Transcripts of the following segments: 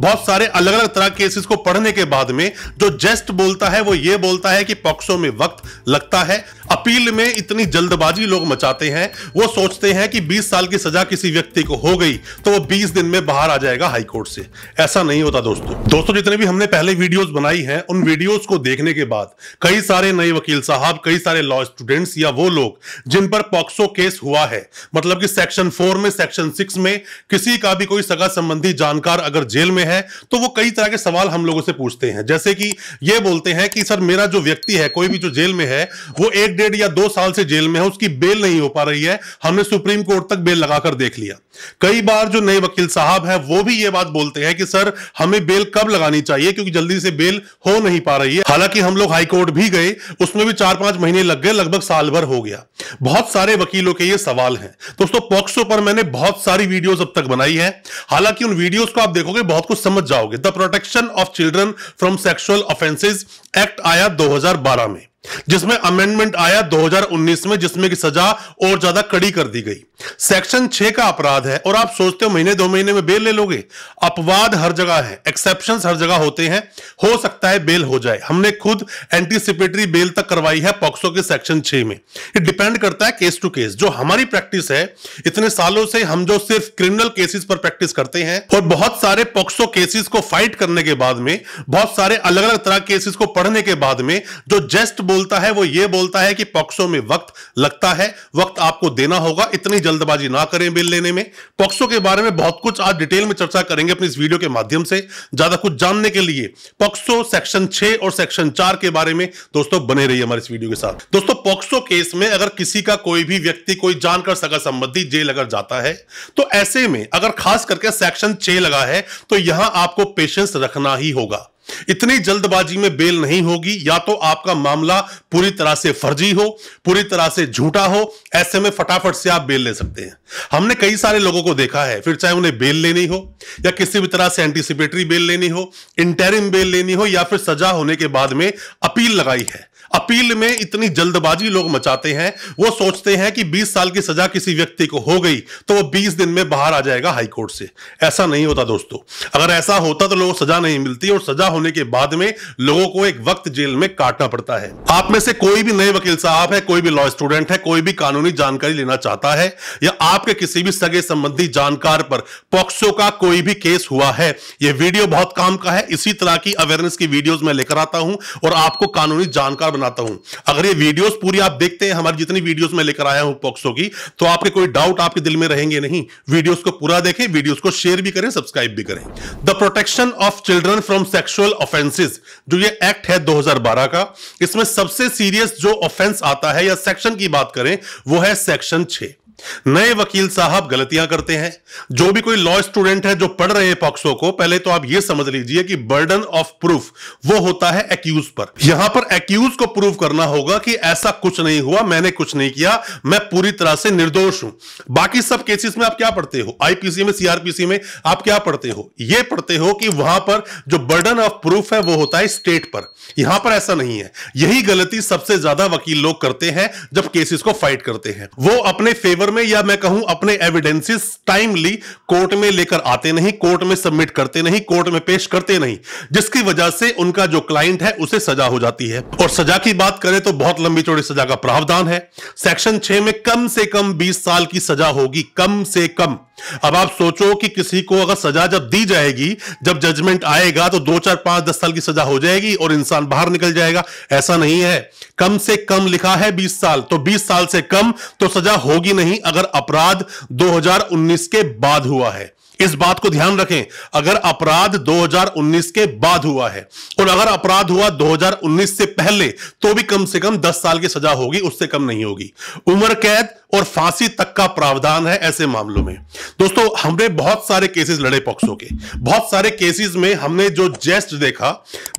बहुत सारे अलग अलग तरह केसेस को पढ़ने के बाद में जो जस्ट बोलता है वो ये बोलता है कि पॉक्सो में वक्त लगता है अपील में इतनी जल्दबाजी लोग मचाते हैं वो सोचते हैं कि 20 साल की सजा किसी व्यक्ति को हो गई तो वो 20 दिन में बाहर आ जाएगा हाईकोर्ट से ऐसा नहीं होता दोस्तों दोस्तों जितने भी हमने पहले वीडियोस बनाई हैं उन वीडियोस को देखने के बाद कई सारे नए वकील साहब कई सारे लॉ स्टूडेंट्स या वो लोग जिन पर पॉक्सो केस हुआ है मतलब कि सेक्शन फोर में सेक्शन सिक्स में किसी का भी कोई सगा संबंधी जानकार अगर जेल में हैं तो वो कई तरह के सवाल हम लोगों से पूछते हैं जैसे कि ये बोलते हैं कि सर मेरा जो व्यक्ति है कोई भी जो जेल में है वो एक डेढ़ या दो साल से जेल में है उसकी बेल नहीं हो पा रही है हमने सुप्रीम कोर्ट तक बेल लगाकर देख लिया कई बार जो नए वकील साहब हैं वो भी ये बात बोलते हैं कि सर हमें बेल कब लगानी चाहिए क्योंकि जल्दी से बेल हो नहीं पा रही है हालांकि हम लोग हाईकोर्ट भी गए उसमें भी चार पांच महीने लग गए लगभग साल भर हो गया बहुत सारे वकीलों के ये सवाल हैं दोस्तों पॉक्सो पर मैंने बहुत सारी वीडियोस अब तक बनाई है हालांकि उन वीडियोस को आप देखोगे बहुत कुछ समझ जाओगे the protection of children from sexual offences act आया 2012 में जिसमें अमेंडमेंट आया 2019 में जिसमें की सजा और ज्यादा कड़ी कर दी गई सेक्शन छह का अपराध है और आप सोचते हो महीने दो महीने में बेल ले लोगे अपवाद हर जगह है एक्सेप्शन हर जगह होते हैं हो सकता है बेल हो जाए हमने खुद एंटीसिपेटरी बेल तक करवाई है पॉक्सो के सेक्शन छह में ये डिपेंड करता है केस टू केस जो हमारी प्रैक्टिस है इतने सालों से हम जो सिर्फ क्रिमिनल केसेस पर प्रैक्टिस करते हैं और बहुत सारे पॉक्सो केसेस को फाइट करने के बाद में बहुत सारे अलग अलग तरह केसेस को पढ़ने के बाद में जो जस्ट बोलता है वो ये बोलता है कि पॉक्सो में वक्त लगता है वक्त आपको देना होगा इतनी जल्दबाजी ना करें बिल लेने में पॉक्सो के बारे में बहुत कुछ आज डिटेल में चर्चा करेंगे अपने इस वीडियो के माध्यम से ज्यादा कुछ जानने के लिए पॉक्सो सेक्शन छह और सेक्शन चार के बारे में दोस्तों बने रही हमारे इस वीडियो के साथ दोस्तों पॉक्सो केस में अगर किसी का कोई भी व्यक्ति कोई जानकर सगा संबंधी जेल अगर जाता है तो ऐसे में अगर खास करके सेक्शन छह लगा है तो यहां आपको पेशेंस रखना ही होगा इतनी जल्दबाजी में बेल नहीं होगी या तो आपका मामला पूरी तरह से फर्जी हो पूरी तरह से झूठा हो ऐसे में फटाफट से आप बेल ले सकते हैं हमने कई सारे लोगों को देखा है फिर चाहे उन्हें बेल लेनी हो या किसी भी तरह से एंटीसिपेटरी बेल लेनी हो इंटेरिम बेल लेनी हो या फिर सजा होने के बाद में अपील लगाई है अपील में इतनी जल्दबाजी लोग मचाते हैं वो सोचते हैं कि 20 साल की सजा किसी व्यक्ति को हो गई तो वो 20 दिन में बाहर आ जाएगा हाईकोर्ट से ऐसा नहीं होता दोस्तों अगर ऐसा होता तो लोगों को सजा नहीं मिलती और सजा होने के बाद में लोगों को एक वक्त जेल में काटना पड़ता है आप में से कोई भी नए वकील साहब है कोई भी लॉ स्टूडेंट है कोई भी कानूनी जानकारी लेना चाहता है या आपके किसी भी सगे संबंधी जानकार पर पॉक्सो का कोई भी केस हुआ है यह वीडियो बहुत काम का है इसी तरह की अवेयरनेस की वीडियो मैं लेकर आता हूं और आपको कानूनी जानकार बनाता हूं अगर ये वीडियोस पूरी आप देखते हैं हमारी जितनी वीडियोस में लेकर आया हूं पॉक्सो की तो आपके कोई डाउट आपके दिल में रहेंगे नहीं वीडियोस को पूरा देखें वीडियोस को शेयर भी करें सब्सक्राइब भी करें the protection of children from sexual offences जो ये एक्ट है दो का इसमें सबसे सीरियस जो ऑफेंस आता है या सेक्शन की बात करें वो है सेक्शन 6 नए वकील साहब गलतियां करते हैं जो भी कोई लॉ स्टूडेंट है जो पढ़ रहे हैं पॉक्सो को पहले तो आप यह समझ लीजिए कि बर्डन ऑफ प्रूफ वो होता है एक्यूज पर यहां पर एक्यूज को प्रूफ करना होगा कि ऐसा कुछ नहीं हुआ मैंने कुछ नहीं किया मैं पूरी तरह से निर्दोष हूं बाकी सब केसेस में आप क्या पढ़ते हो आईपीसी में सीआरपीसी में आप क्या पढ़ते हो यह पढ़ते हो कि वहां पर जो बर्डन ऑफ प्रूफ है वो होता है स्टेट पर यहां पर ऐसा नहीं है यही गलती सबसे ज्यादा वकील लोग करते हैं जब केसेस को फाइट करते हैं वो अपने फेवर पेपर में या मैं कहूं अपने एविडेंसेस टाइमली कोर्ट में लेकर आते नहीं कोर्ट में सबमिट करते नहीं कोर्ट में पेश करते नहीं जिसकी वजह से उनका जो क्लाइंट है उसे सजा हो जाती है और सजा की बात करें तो बहुत लंबी चौड़ी सजा का प्रावधान है सेक्शन छह में कम से कम बीस साल की सजा होगी कम से कम अब आप सोचो कि किसी को अगर सजा जब दी जाएगी जब जजमेंट आएगा तो दो चार पांच दस साल की सजा हो जाएगी और इंसान बाहर निकल जाएगा ऐसा नहीं है कम से कम लिखा है बीस साल तो बीस साल से कम तो सजा होगी नहीं अगर अपराध 2019 के बाद हुआ है इस बात को ध्यान रखें अगर अपराध 2019 के बाद हुआ है और अगर अपराध हुआ 2019 से पहले तो भी कम से कम 10 साल की सजा होगी उससे कम नहीं होगी उम्र कैद और फांसी तक का प्रावधान है ऐसे मामलों में दोस्तों हमने बहुत सारे केसेस लड़े पॉक्सो के बहुत सारे केसेस में हमने जो जेस्ट देखा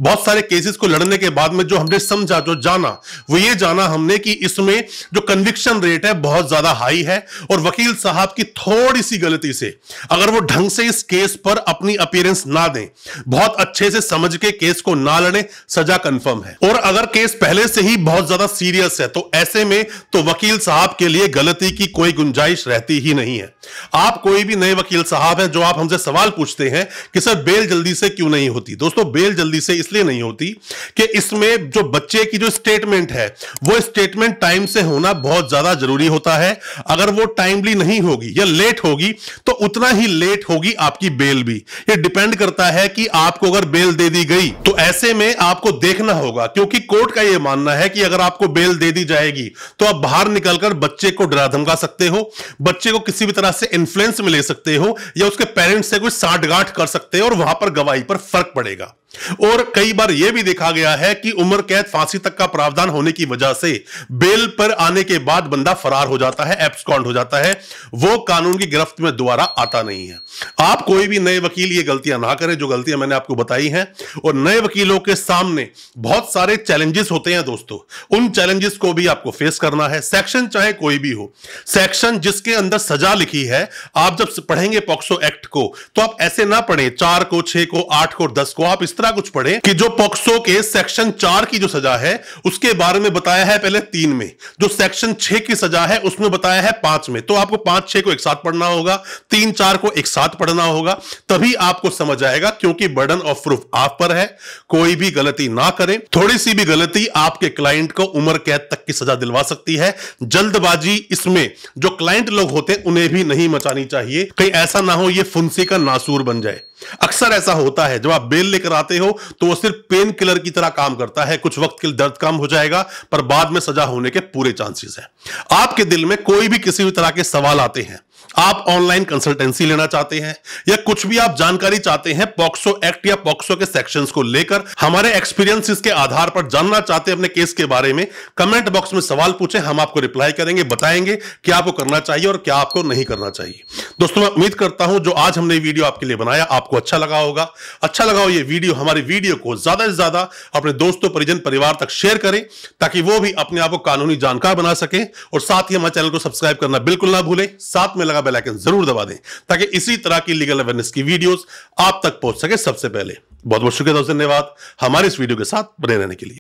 बहुत सारे केसेस को लड़ने के बाद में जो हमने समझा जो जाना वो ये जाना हमने कि इसमें जो कन्विक्शन रेट है बहुत ज्यादा हाई है और वकील साहब की थोड़ी सी गलती से अगर वो ढंग से इस केस पर अपनी अपीयरेंस ना दें बहुत अच्छे से समझ के केस को ना लड़े सजा कंफर्म है और अगर केस पहले से ही बहुत ज्यादा सीरियस है तो ऐसे में तो वकील साहब के लिए गलती की कोई गुंजाइश रहती ही नहीं है आप कोई भी नए वकील साहब है जो आप हमसे सवाल पूछते हैं कि सर बेल जल्दी से क्यों नहीं होती दोस्तों बेल जल्दी से इसलिए नहीं होती कि इसमें जो बच्चे की जो स्टेटमेंट है वो स्टेटमेंट टाइम से होना बहुत ज्यादा जरूरी होता है अगर वो टाइमली नहीं होगी या लेट होगी तो उतना ही लेट वेट होगी आपकी बेल भी ये डिपेंड करता है कि आपको अगर बेल दे दी गई तो ऐसे में आपको देखना होगा क्योंकि कोर्ट का यह मानना है कि अगर आपको बेल दे दी जाएगी तो आप बाहर निकलकर बच्चे को डरा धमका सकते हो बच्चे को किसी भी तरह से इन्फ्लुएंस में ले सकते हो या उसके पेरेंट्स से कुछ साठगाठ कर सकते हो और वहां पर गवाही पर फर्क पड़ेगा और कई बार यह भी देखा गया है कि उम्र कैद फांसी तक का प्रावधान होने की वजह से बेल पर आने के बाद बंदा फरार हो जाता है एब्सकॉन्ड हो जाता है वो कानून की गिरफ्त में दोबारा आता नहीं है आप कोई भी नए वकील ये गलतियां ना करें जो गलतियां मैंने आपको बताई हैं और नए वकीलों के सामने बहुत सारे चैलेंजेस होते हैं दोस्तों उन चैलेंजेस को भी आपको फेस करना है सेक्शन चाहे कोई भी हो सेक्शन जिसके अंदर सजा लिखी है आप जब पढ़ेंगे पॉक्सो एक्ट को तो आप ऐसे ना पढ़े चार को छह को आठ को दस को आप इस तरह कुछ पढ़े कि जो पॉक्सो के सेक्शन चार की जो सजा है उसके बारे में बताया है पहले तीन में जो सेक्शन छह की सजा है उसमें बताया है पांच में तो आपको पांच छह को एक साथ पढ़ना होगा तीन चार को एक साथ पढ़ना होगा तभी आपको समझ आएगा क्योंकि बर्डन ऑफ प्रूफ आप पर है कोई भी गलती ना करें थोड़ी सी भी गलती आपके क्लाइंट को उम्र कैद तक की सजा दिलवा सकती है जल्दबाजी इसमें जो क्लाइंट लोग होते हैं उन्हें भी नहीं मचानी चाहिए कहीं ऐसा ना हो ये फुंसी का नासूर बन जाए अक्सर ऐसा होता है जब आप बेल लेकर आते हो तो वो सिर्फ पेन किलर की तरह काम करता है कुछ वक्त के लिए दर्द कम हो जाएगा पर बाद में सजा होने के पूरे चांसेस हैं आपके दिल में कोई भी किसी भी तरह के सवाल आते हैं आप ऑनलाइन कंसल्टेंसी लेना चाहते हैं या कुछ भी आप जानकारी चाहते हैं पॉक्सो एक्ट या पॉक्सो के सेक्शंस को लेकर हमारे एक्सपीरियंसिस के आधार पर जानना चाहते हैं अपने केस के बारे में कमेंट बॉक्स में सवाल पूछें हम आपको रिप्लाई करेंगे बताएंगे क्या आपको करना चाहिए और क्या आपको नहीं करना चाहिए दोस्तों मैं उम्मीद करता हूं जो आज हमने वीडियो आपके लिए बनाया आपको अच्छा लगा होगा अच्छा लगा हो ये वीडियो हमारी वीडियो को ज्यादा से ज्यादा अपने दोस्तों परिजन परिवार तक शेयर करें ताकि वो भी अपने आप को कानूनी जानकार बना सके और साथ ही हमारे चैनल को सब्सक्राइब करना बिल्कुल ना भूलें साथ में लगा का बेल आइकन जरूर दबा दें ताकि इसी तरह की लीगल अवेयरनेस की वीडियोस आप तक पहुंच सके सबसे पहले बहुत बहुत शुक्रिया दोस्तों धन्यवाद हमारे इस वीडियो के साथ बने रहने के लिए